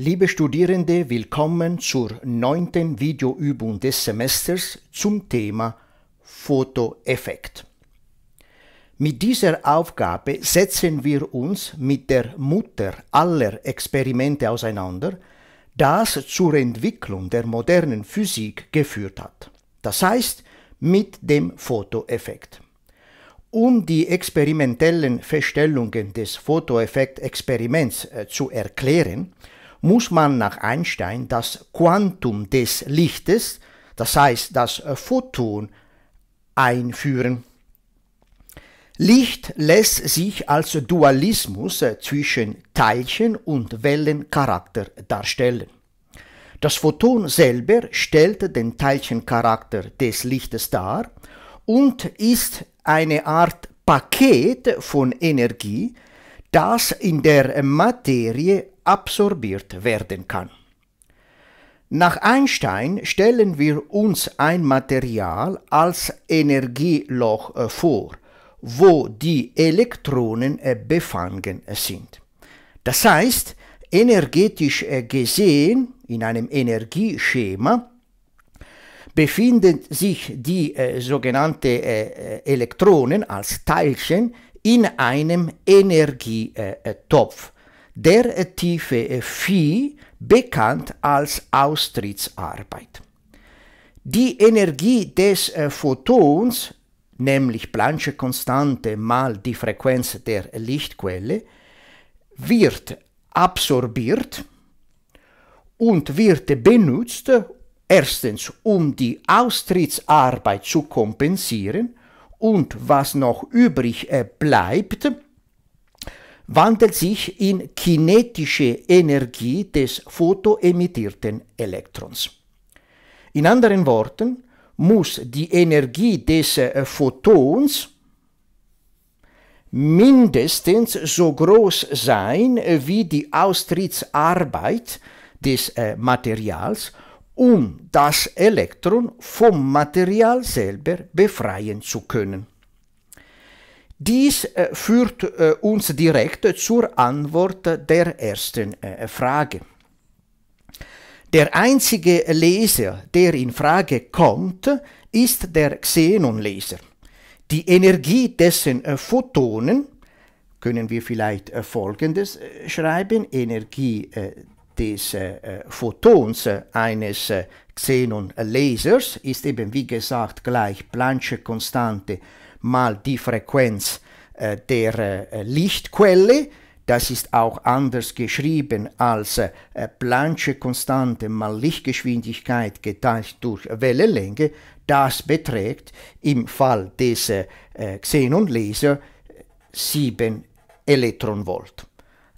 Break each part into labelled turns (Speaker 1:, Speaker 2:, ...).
Speaker 1: Liebe Studierende, willkommen zur neunten Videoübung des Semesters zum Thema Fotoeffekt. Mit dieser Aufgabe setzen wir uns mit der Mutter aller Experimente auseinander, das zur Entwicklung der modernen Physik geführt hat. Das heißt, mit dem Fotoeffekt. Um die experimentellen Feststellungen des Fotoeffekt-Experiments äh, zu erklären, muss man nach Einstein das Quantum des Lichtes, das heißt das Photon, einführen. Licht lässt sich als Dualismus äh, zwischen Teilchen- und Wellencharakter darstellen. Das Photon selber stellt den Teilchencharakter des Lichtes dar und ist eine Art Paket von Energie, das in der Materie absorbiert werden kann. Nach Einstein stellen wir uns ein Material als Energieloch äh, vor, wo die Elektronen äh, befangen äh, sind. Das heißt, energetisch gesehen, in einem Energieschema, befinden sich die äh, sogenannten äh, Elektronen als Teilchen in einem Energietopf der Tiefe Phi bekannt als Austrittsarbeit. Die Energie des äh, Photons, nämlich Planck'sche Konstante mal die Frequenz der Lichtquelle, wird absorbiert und wird benutzt, erstens um die Austrittsarbeit zu kompensieren und was noch übrig äh, bleibt, wandelt sich in kinetische Energie des photoemittierten Elektrons. In anderen Worten muss die Energie des äh, Photons mindestens so groß sein wie die Austrittsarbeit des äh, Materials, um das Elektron vom Material selber befreien zu können. Dies äh, führt äh, uns direkt zur Antwort der ersten äh, Frage. Der einzige Leser, der in Frage kommt, ist der Xenon-Leser. Die Energie dessen äh, Photonen, können wir vielleicht äh, Folgendes schreiben, Energie des äh, Photons äh, eines äh, Xenon-Lasers ist eben wie gesagt gleich Planck'sche Konstante mal die Frequenz äh, der Lichtquelle. Das ist auch anders geschrieben als Planck'sche Konstante mal Lichtgeschwindigkeit geteilt durch Wellenlänge. Das beträgt im Fall des xenon lasers 7 Elektronvolt.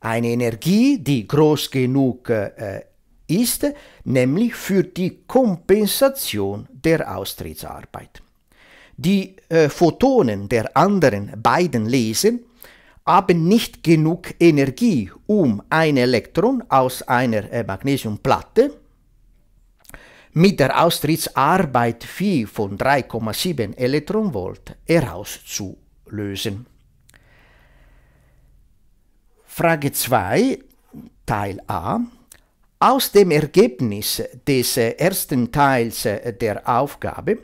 Speaker 1: Eine Energie, die groß genug äh, ist, nämlich für die Kompensation der Austrittsarbeit. Die äh, Photonen der anderen beiden Lesen haben nicht genug Energie, um ein Elektron aus einer äh, Magnesiumplatte mit der Austrittsarbeit Phi von 3,7 Elektronenvolt herauszulösen. Frage 2, Teil A. Aus dem Ergebnis des äh, ersten Teils äh, der Aufgabe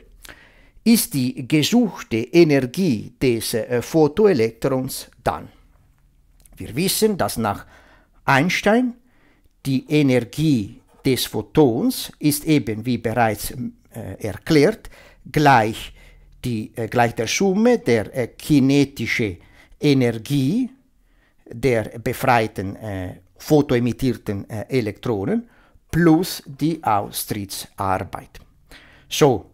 Speaker 1: ist die gesuchte Energie des äh, Photoelektrons dann. Wir wissen, dass nach Einstein die Energie des Photons ist eben, wie bereits äh, erklärt, gleich, die, äh, gleich der Summe der äh, kinetischen Energie der befreiten äh, fotoemittierten äh, Elektronen plus die Austrittsarbeit. So,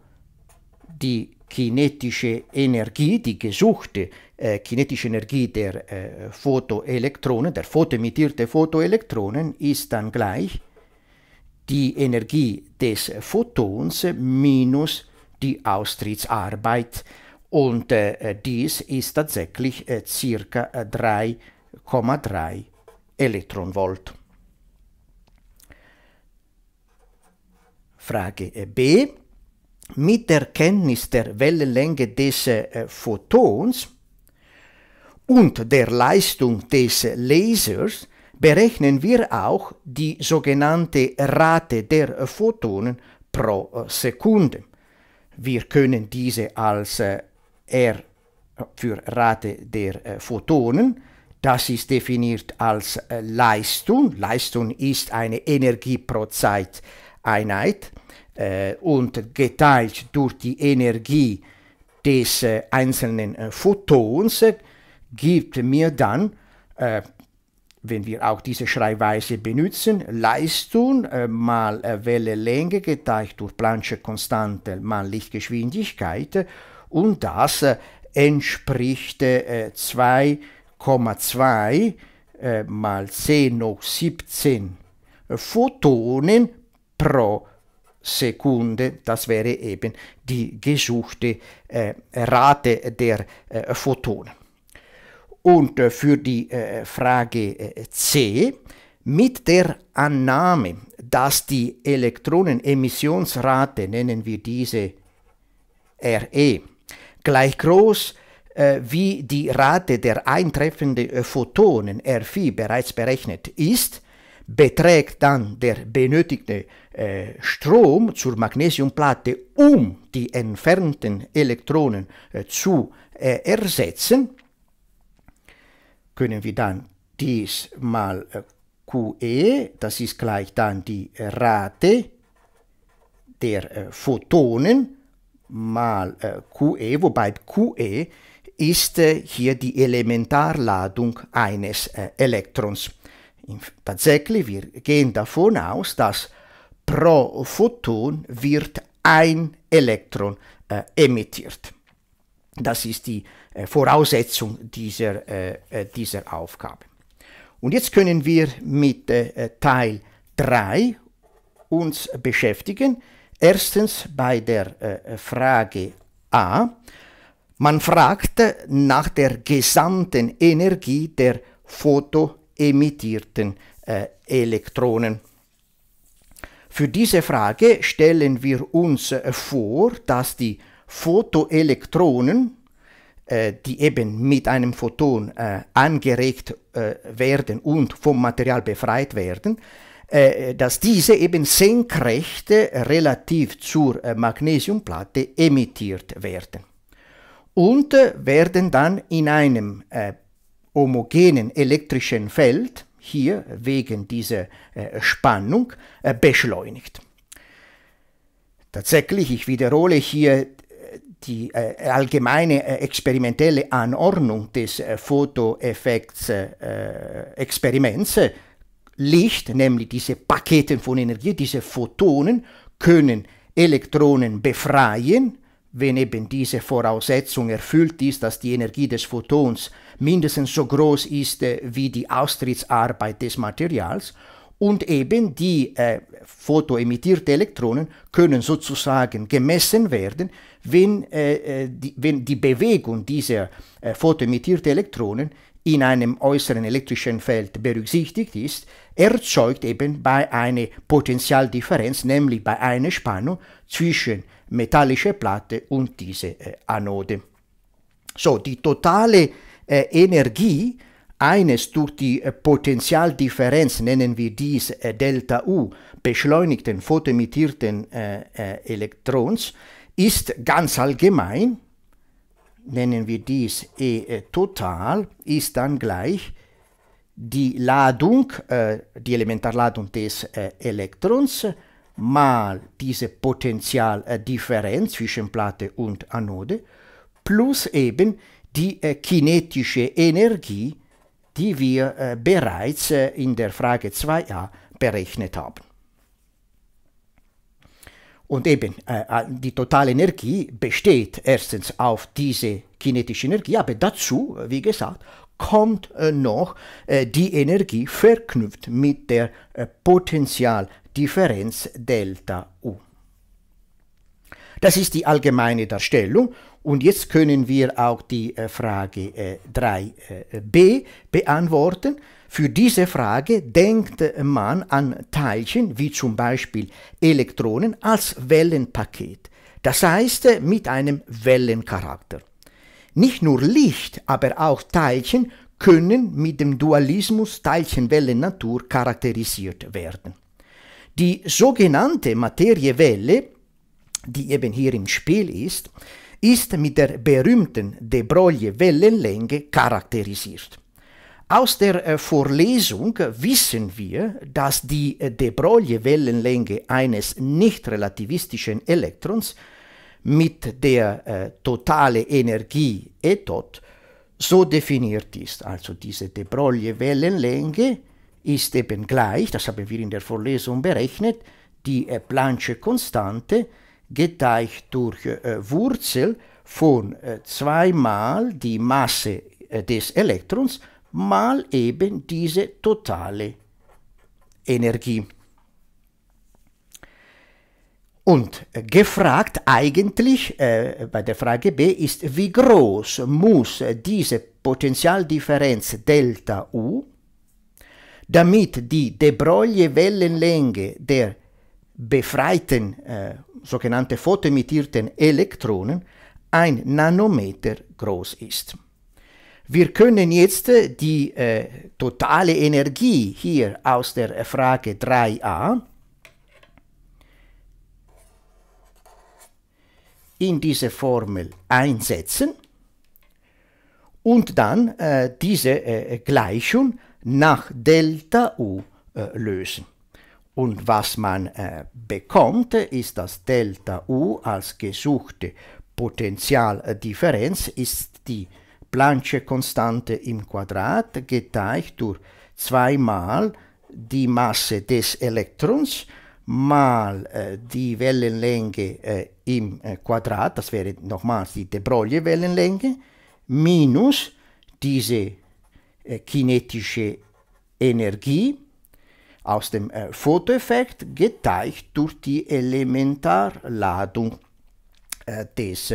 Speaker 1: die kinetische Energie, die gesuchte äh, kinetische Energie der äh, Photoelektronen, der photoemittierte Photoelektronen, ist dann gleich die Energie des Photons minus die Austrittsarbeit. Und äh, dies ist tatsächlich äh, circa 3 äh, 1,3 Elektronvolt. Frage äh, B. Mit der Kenntnis der Wellenlänge des äh, Photons und der Leistung des Lasers berechnen wir auch die sogenannte Rate der Photonen pro äh, Sekunde. Wir können diese als R für Rate der Photonen das ist definiert als äh, Leistung. Leistung ist eine Energie pro Zeiteinheit äh, und geteilt durch die Energie des äh, einzelnen Photons gibt mir dann, wenn wir auch diese Schreibweise benutzen, Leistung mal Wellenlänge geteilt durch Planck-Konstante mal Lichtgeschwindigkeit und das entspricht zwei 0,2 äh, mal 10 hoch 17 äh, Photonen pro Sekunde, das wäre eben die gesuchte äh, Rate der äh, Photonen. Und äh, für die äh, Frage äh, C, mit der Annahme, dass die Elektronenemissionsrate, nennen wir diese RE, gleich groß ist, äh, wie die Rate der eintreffenden äh, Photonen RV bereits berechnet ist, beträgt dann der benötigte äh, Strom zur Magnesiumplatte, um die entfernten Elektronen zu ersetzen, können wir dann dies mal QE, das ist gleich dann die Rate der Photonen mal QE, wobei QE ist hier die Elementarladung eines äh, Elektrons. Tatsächlich, wir gehen davon aus, dass pro Photon wird ein Elektron äh, emittiert. Das ist die äh, Voraussetzung dieser, dieser Aufgabe. Und jetzt können wir mit Teil 3 uns beschäftigen. Erstens bei der Frage A. Man fragt nach der gesamten Energie der photoemittierten äh, Elektronen. Für diese Frage stellen wir uns äh, vor, dass die Photoelektronen, äh, die eben mit einem Photon äh, angeregt äh, werden und vom Material befreit werden, dass diese eben senkrecht relativ zur Magnesiumplatte emittiert werden und äh, werden dann in einem äh, homogenen elektrischen Feld, hier wegen dieser äh, Spannung, äh, beschleunigt. Tatsächlich, ich wiederhole hier äh, die äh, allgemeine experimentelle Anordnung des Fotoeffekts-Experiments. Licht, nämlich diese Paketen von Energie, diese Photonen, können Elektronen befreien, wenn eben diese Voraussetzung erfüllt ist, dass die Energie des Photons mindestens so groß ist äh, wie die Austrittsarbeit des Materials und eben die äh, fotoemittierte Elektronen können sozusagen gemessen werden, wenn, äh, äh die, wenn die Bewegung dieser äh, fotoemittierten Elektronen in einem äußeren elektrischen Feld berücksichtigt ist, erzeugt eben bei einer Potentialdifferenz, nämlich bei einer Spannung zwischen metallischer Platte und dieser äh, Anode. So, die totale äh, Energie eines durch die äh, Potentialdifferenz, nennen wir dies äh, Delta U, beschleunigten photemittierten äh, äh, Elektrons, ist ganz allgemein nennen wir dies E äh, total, ist dann gleich die Ladung, äh, die Elementarladung des äh, Elektrons mal diese Potentialdifferenz zwischen Platte und Anode plus eben die äh, kinetische Energie, die wir äh, bereits äh, in der Frage 2a berechnet haben. Und eben äh, äh, die totale Energie besteht erstens auf diese kinetische Energie, aber dazu, wie gesagt, kommt äh, noch äh, die Energie verknüpft mit der äh, Potentialdifferenz Delta U. Das ist die allgemeine Darstellung und jetzt können wir auch die äh, Frage 3b beantworten. Für diese Frage denkt man an Teilchen wie zum Beispiel Elektronen als Wellenpaket, das heißt äh, mit einem Wellencharakter. Nicht nur Licht, aber auch Teilchen können mit dem Dualismus teilchenwellen natur charakterisiert werden. Die sogenannte Materiewelle, die eben hier im Spiel ist, ist mit der berühmten De Broglie-Wellenlänge charakterisiert. Aus der äh, Vorlesung wissen wir, dass die äh, de Broglie-Wellenlänge eines nicht relativistischen Elektrons mit der äh, totale Energie ETOT so definiert ist. Also diese de Broglie-Wellenlänge ist eben gleich, das haben wir in der Vorlesung berechnet, die äh, Planck-Konstante geteilt durch äh, Wurzel von äh, zweimal die Masse des Elektrons mal eben diese totale Energie. Und gefragt eigentlich äh, bei der Frage B ist, wie groß muss diese Potentialdifferenz Delta U, damit die De Broglie Wellenlänge der befreiten äh, sogenannte photoemittierten Elektronen ein Nanometer groß ist. Wir können jetzt die äh, totale Energie hier aus der Frage 3a in diese Formel einsetzen und dann äh, diese äh, Gleichung nach Delta U äh, lösen. Und was man äh, bekommt, ist dass Delta U als gesuchte Potentialdifferenz, ist die Planck'sche Konstante im Quadrat geteilt durch zweimal die Masse des Elektrons mal äh, die Wellenlänge äh, im äh, Quadrat, das wäre nochmals die de Broglie Wellenlänge, minus diese äh, kinetische Energie aus dem äh, Fotoeffekt geteilt durch die Elementarladung des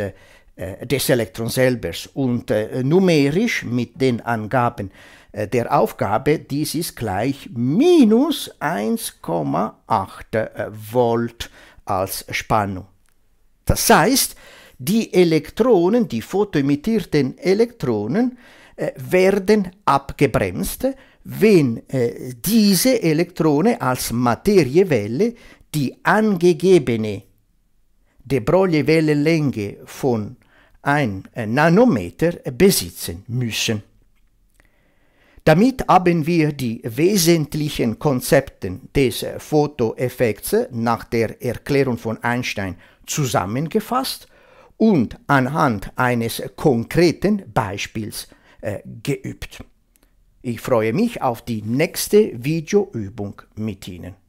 Speaker 1: äh, des Elektrons selbst und äh, numerisch mit den Angaben äh, der Aufgabe, dies ist gleich minus 1,8 Volt als Spannung. Das heißt, die Elektronen, die photoemittierten Elektronen, werden abgebremst, wenn diese Elektronen als Materiewelle die angegebene De Broglie-Wellenlänge von ein äh, Nanometer besitzen müssen. Damit haben wir die wesentlichen Konzepte des äh, Fotoeffekts nach der Erklärung von Einstein zusammengefasst und anhand eines konkreten Beispiels äh, geübt. Ich freue mich auf die nächste Videoübung mit Ihnen.